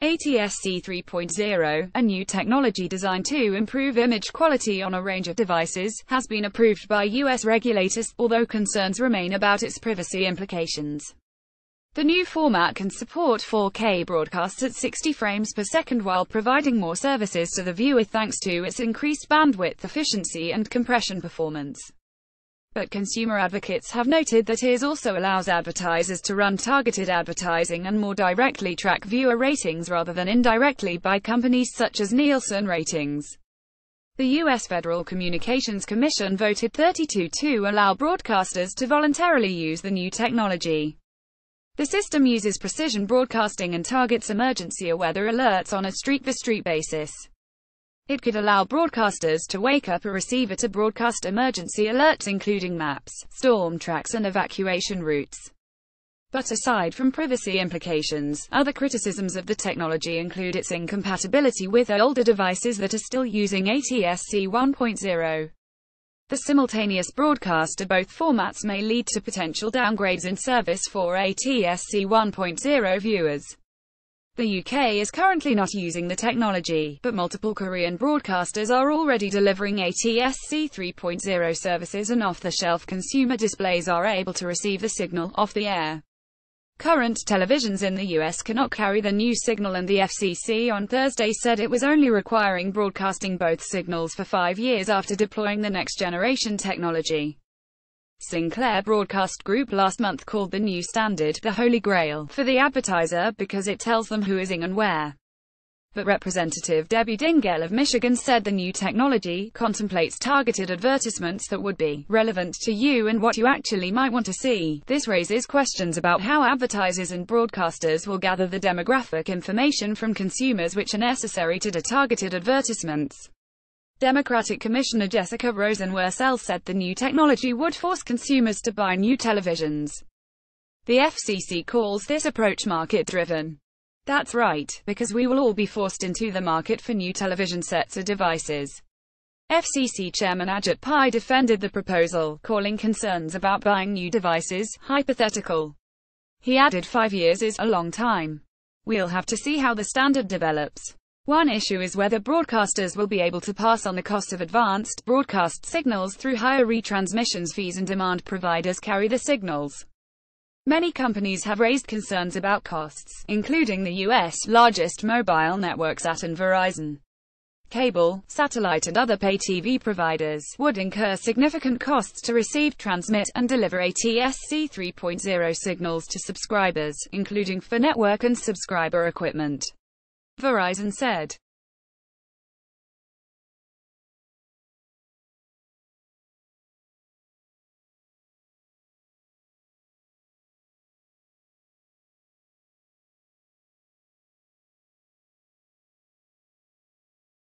ATSC 3.0, a new technology designed to improve image quality on a range of devices, has been approved by U.S. regulators, although concerns remain about its privacy implications. The new format can support 4K broadcasts at 60 frames per second while providing more services to the viewer thanks to its increased bandwidth efficiency and compression performance but consumer advocates have noted that it also allows advertisers to run targeted advertising and more directly track viewer ratings rather than indirectly by companies such as Nielsen Ratings. The U.S. Federal Communications Commission voted 32 to allow broadcasters to voluntarily use the new technology. The system uses precision broadcasting and targets emergency or weather alerts on a street-by-street -street basis. It could allow broadcasters to wake up a receiver to broadcast emergency alerts including maps, storm tracks and evacuation routes. But aside from privacy implications, other criticisms of the technology include its incompatibility with older devices that are still using ATSC 1.0. The simultaneous broadcast of both formats may lead to potential downgrades in service for ATSC 1.0 viewers. The UK is currently not using the technology, but multiple Korean broadcasters are already delivering ATSC 3.0 services and off-the-shelf consumer displays are able to receive the signal off the air. Current televisions in the US cannot carry the new signal and the FCC on Thursday said it was only requiring broadcasting both signals for five years after deploying the next generation technology. Sinclair Broadcast Group last month called the new standard the Holy Grail for the advertiser because it tells them who is in and where. But Representative Debbie Dingell of Michigan said the new technology contemplates targeted advertisements that would be relevant to you and what you actually might want to see. This raises questions about how advertisers and broadcasters will gather the demographic information from consumers which are necessary to do targeted advertisements. Democratic Commissioner Jessica Rosen said the new technology would force consumers to buy new televisions. The FCC calls this approach market-driven. That's right, because we will all be forced into the market for new television sets or devices. FCC Chairman Ajit Pai defended the proposal, calling concerns about buying new devices hypothetical. He added five years is a long time. We'll have to see how the standard develops. One issue is whether broadcasters will be able to pass on the cost of advanced broadcast signals through higher retransmissions fees and demand providers carry the signals. Many companies have raised concerns about costs, including the U.S. largest mobile networks at and Verizon. Cable, satellite and other pay TV providers would incur significant costs to receive, transmit, and deliver ATSC 3.0 signals to subscribers, including for network and subscriber equipment. Verizon said.